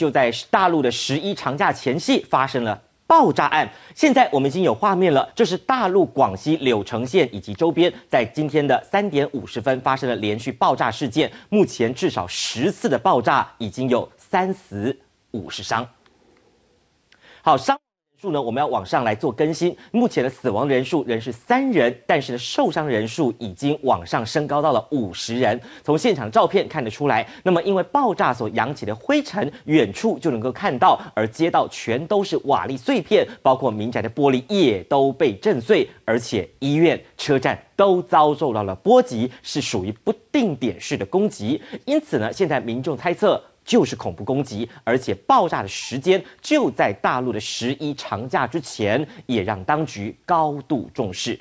就在大陆的十一长假前夕发生了爆炸案，现在我们已经有画面了，这是大陆广西柳城县以及周边，在今天的三点五十分发生了连续爆炸事件，目前至少十次的爆炸，已经有三死五十伤。好，伤。数呢，我们要往上来做更新。目前的死亡人数仍是三人，但是呢，受伤人数已经往上升高到了五十人。从现场照片看得出来，那么因为爆炸所扬起的灰尘，远处就能够看到，而街道全都是瓦砾碎片，包括民宅的玻璃也都被震碎，而且医院、车站都遭受到了波及，是属于不定点式的攻击。因此呢，现在民众猜测。就是恐怖攻击，而且爆炸的时间就在大陆的十一长假之前，也让当局高度重视。